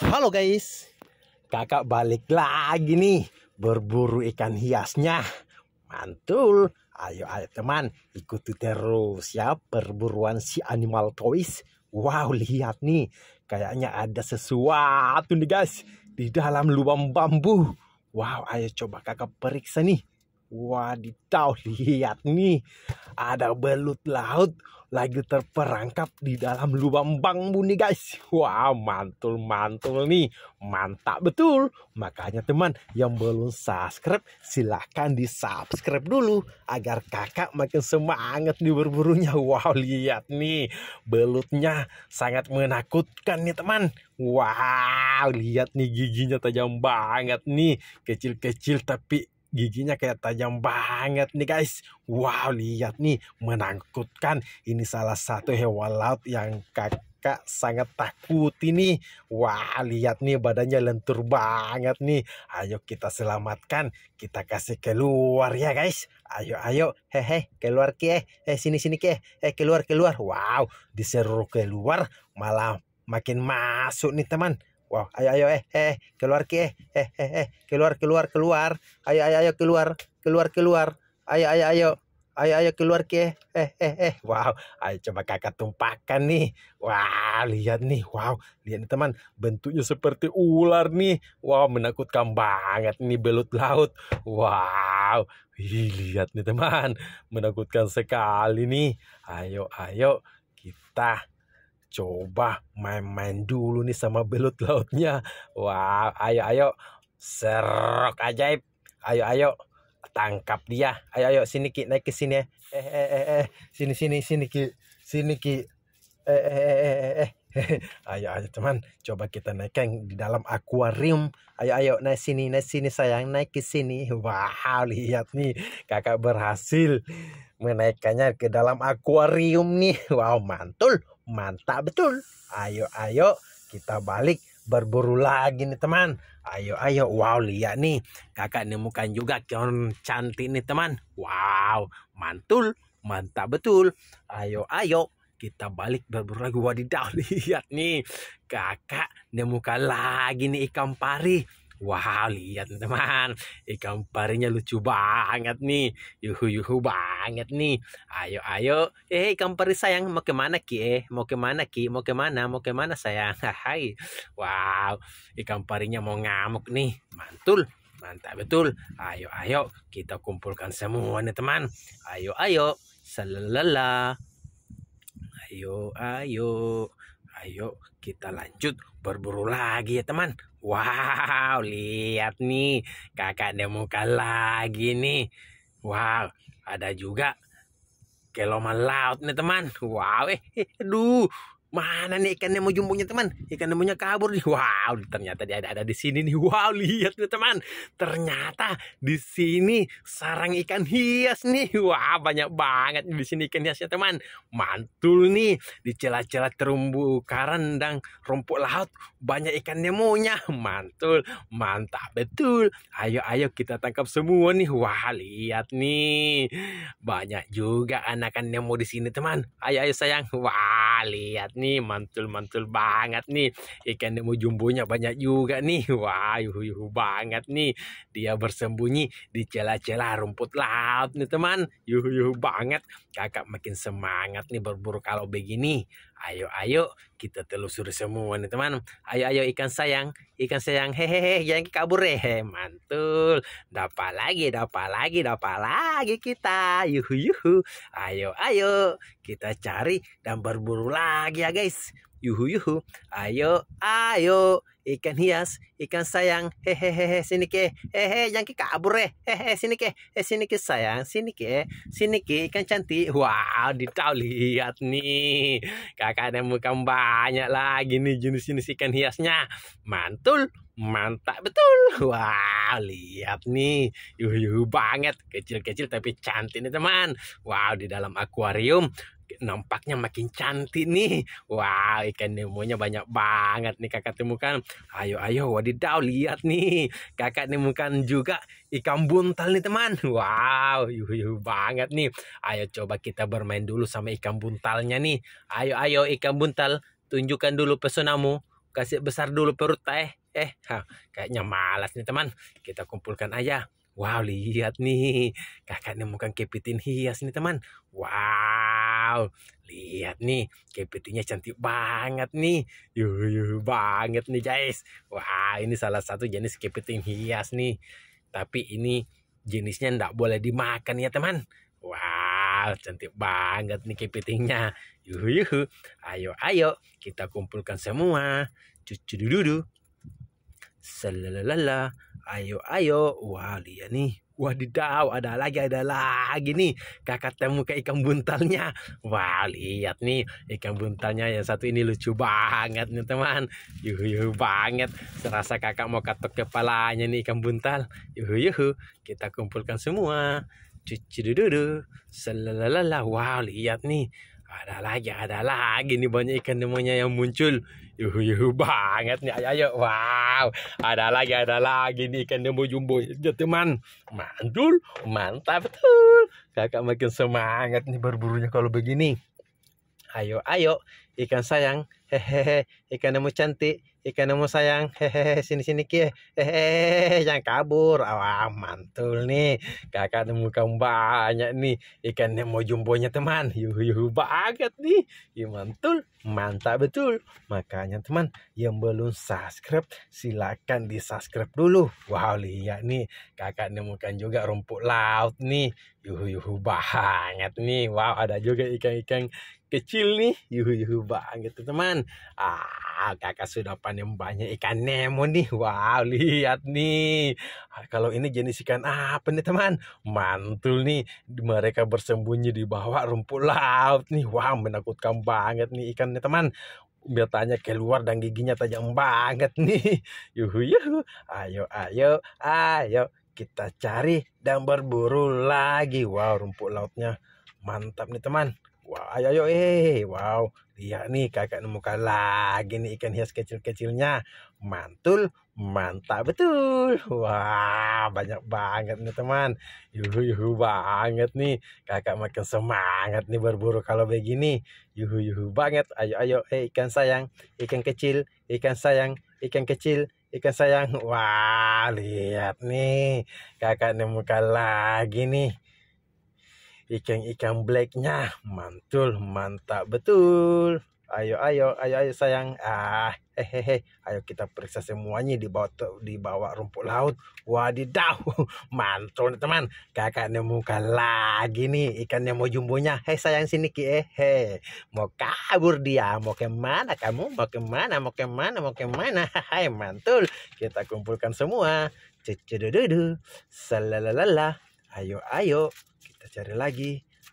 Halo guys, kakak balik lagi nih berburu ikan hiasnya. Mantul, ayo ayo teman ikuti terus ya perburuan si animal toys. Wow lihat nih, kayaknya ada sesuatu nih guys di dalam lubang bambu. Wow ayo coba kakak periksa nih. Wadidaw, lihat nih. Ada belut laut lagi terperangkap di dalam lubang bang nih guys. Wah, mantul-mantul nih. Mantap betul. Makanya teman yang belum subscribe, silahkan di subscribe dulu. Agar kakak makin semangat di berburunya. Wow, lihat nih. Belutnya sangat menakutkan nih teman. Wow, lihat nih giginya tajam banget nih. Kecil-kecil tapi giginya kayak tajam banget nih guys. Wow, lihat nih, menakutkan. Ini salah satu hewan laut yang kakak sangat takut ini. Wah, lihat nih badannya lentur banget nih. Ayo kita selamatkan, kita kasih keluar ya guys. Ayo, ayo, hehe, keluar ke, eh. eh sini sini ke, eh. eh keluar keluar. Wow, diseru keluar malah makin masuk nih teman. Wah, ayo ayo eh eh keluar ke eh, eh eh eh, keluar keluar keluar. Ayo ayo ayo keluar keluar keluar. Ayo ayo ayo. Ayo ayo keluar ke eh, eh eh eh. Wow, ayo coba kakak tumpahkan nih. Wow, lihat nih. Wow, lihat nih teman, bentuknya seperti ular nih. Wow, menakutkan banget nih belut laut. Wow. Hih, lihat nih teman, menakutkan sekali nih. Ayo ayo kita coba main-main dulu nih sama belut lautnya wah ayo ayo serok ajaib ayo ayo tangkap dia ayo ayo sini ki naik ke sini eh. eh eh eh eh sini sini sini ki sini ki eh eh eh eh, eh. eh. ayo ayo teman coba kita naik yang di dalam akuarium ayo ayo naik sini naik sini sayang naik ke sini wow lihat nih kakak berhasil menaikkannya ke dalam akuarium nih wow mantul Mantap betul. Ayo ayo kita balik berburu lagi nih teman. Ayo ayo wow lihat nih kakak nemukan juga kion cantik nih teman. Wow mantul mantap betul. Ayo ayo kita balik berburu lagi wadidaw lihat nih kakak nemukan lagi nih ikan pari Wah lihat teman-teman. Ikan parinya lucu banget nih. Yuhu-yuhu banget nih. Ayo, ayo. Eh, ikan pari sayang mau kemana Ki? Eh, mau kemana Ki? Mau kemana? Mau kemana sayang? Hai. Wow, ikan parinya mau ngamuk nih. Mantul. Mantap betul. Ayo, ayo. Kita kumpulkan semua nih teman. Ayo, ayo. Salalala. Ayo, ayo. Ayo kita lanjut berburu lagi ya teman. Wow, lihat nih, kakak demuka lagi nih. Wow, ada juga keloma laut nih teman. Wow, eh, eh aduh, Mana nih ikan nemo jumbonya teman? Ikan nemonya kabur nih. Wow, ternyata dia ada, ada di sini nih. Wow, lihat nih teman. Ternyata di sini sarang ikan hias nih. Wah, wow, banyak banget di sini ikan hiasnya teman. Mantul nih di celah-celah terumbu karang dan rumput laut banyak ikan nemonya. Mantul, mantap betul. Ayo ayo kita tangkap semua nih. Wah, lihat nih. Banyak juga anakan nemo di sini teman. Ayo ayo sayang. Wah, lihat nih nih mantul-mantul banget nih ikan nemo jumbonya banyak juga nih wah yuhu, yuhu banget nih dia bersembunyi di celah-celah rumput laut nih teman yuhu yuhu banget kakak makin semangat nih berburu kalau begini ayo ayo kita telusuri semua nih teman ayo ayo ikan sayang ikan sayang hehehe jangan kabur hehe mantul dapat lagi dapat lagi dapat lagi kita yuhu yuhu ayo ayo kita cari dan berburu lagi ya guys yuhu yuhu ayo ayo ikan hias ikan sayang hehehe sini ke hehe yang ke kabur eh hehe sini ke eh sini ke sayang sini ke sini ke ikan cantik wow ditau lihat nih kakak ada muka banyak lagi nih jenis-jenis ikan hiasnya mantul mantap betul wow lihat nih yuhu yuhu banget kecil-kecil tapi cantik nih teman wow di dalam akuarium nampaknya makin cantik nih. Wow, ikan nemonya banyak banget nih kakak temukan. Ayo, ayo, wadidaw, lihat nih. Kakak nemukan juga ikan buntal nih teman. Wow, yuh, banget nih. Ayo coba kita bermain dulu sama ikan buntalnya nih. Ayo, ayo ikan buntal, tunjukkan dulu pesonamu. Kasih besar dulu perut eh. Eh, ha, kayaknya malas nih teman. Kita kumpulkan aja. Wow, lihat nih. Kakak nemukan kepiting hias nih, teman. Wow. Lihat nih, kepitingnya cantik banget nih. Yuh, yuh banget nih, guys. Wah, ini salah satu jenis kepiting hias nih. Tapi ini jenisnya ndak boleh dimakan ya, teman. Wow, cantik banget nih kepitingnya. Yuh, yuh. Ayo, ayo, kita kumpulkan semua. Cucu dudu. Salalala. Ayo, ayo. Wah, dia nih. Wadidaw, ada lagi, ada lagi nih. Kakak temu ke ikan buntalnya. Wah, lihat nih. Ikan buntalnya yang satu ini lucu banget nih, teman. Yuhu, yuhu banget. Serasa kakak mau katok kepalanya nih ikan buntal. Yuhu, yuhu. Kita kumpulkan semua. Cuci dududu. selalalala, wah lihat nih. Ada lagi, ada lagi nih banyak ikan namanya yang muncul. Yuhu yuhu banget nih ayo, ayo. Wow ada lagi ada lagi nih ikan jumbo jumbo ya teman Mantul mantap betul Kakak makin semangat nih berburunya kalau begini Ayo ayo ikan sayang hehehe ikan nemu cantik ikan nemu sayang hehehe sini sini kie hehehe yang kabur awam mantul nih kakak temukan banyak nih ikan mau jumbonya teman yuhu yuh banget nih ya mantul mantap betul makanya teman yang belum subscribe silakan di subscribe dulu wow lihat nih kakak nemukan juga rumput laut nih yuhu yuh banget nih wow ada juga ikan-ikan kecil nih yuhu-yuhu banget teman ah kakak sudah panen banyak ikan nemo nih wow lihat nih ah, kalau ini jenis ikan apa nih teman mantul nih mereka bersembunyi di bawah rumput laut nih wow menakutkan banget nih ikan nih teman biar tanya keluar dan giginya tajam banget nih yuhu yuhu ayo ayo ayo kita cari dan berburu lagi wow rumput lautnya mantap nih teman Wow, ayo ayo eh. Wow, lihat nih kakak nemukan lagi nih ikan hias kecil-kecilnya. Mantul, mantap betul. Wah, banyak banget nih teman. Yuhu yuhu banget nih. Kakak makin semangat nih berburu kalau begini. Yuhu yuhu banget. Ayo ayo eh ikan sayang, ikan kecil, ikan sayang, ikan kecil, ikan sayang. Wah, lihat nih. Kakak nemukan lagi nih ikan-ikan blacknya mantul mantap betul ayo ayo ayo ayo sayang ah hehehe ayo kita periksa semuanya di bawah di bawah rumput laut wadidaw mantul teman kakak nemukan lagi nih ikannya mau jumbunya hei sayang sini ki eh he. mau kabur dia mau kemana kamu mau kemana mau kemana mau kemana hai mantul kita kumpulkan semua cecedududu salalalala ayo ayo kita cari lagi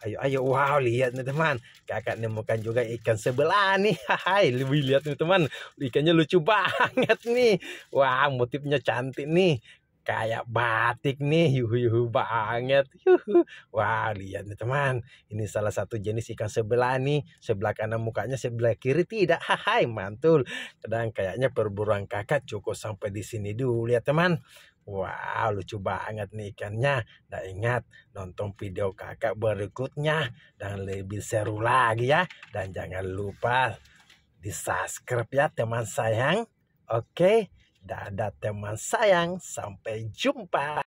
ayo ayo wow lihat nih teman kakak nemukan juga ikan sebelah nih hai lebih lihat nih teman ikannya lucu banget nih wah motifnya cantik nih kayak batik nih yuhu yuhu banget yuhu wah lihat nih teman ini salah satu jenis ikan sebelah nih sebelah kanan mukanya sebelah kiri tidak hai mantul dan kayaknya perburuan kakak cukup sampai di sini dulu lihat teman Wow, lucu banget nih ikannya. Nah ingat, nonton video kakak berikutnya. Dan lebih seru lagi ya. Dan jangan lupa di subscribe ya teman sayang. Oke, dadah teman sayang. Sampai jumpa.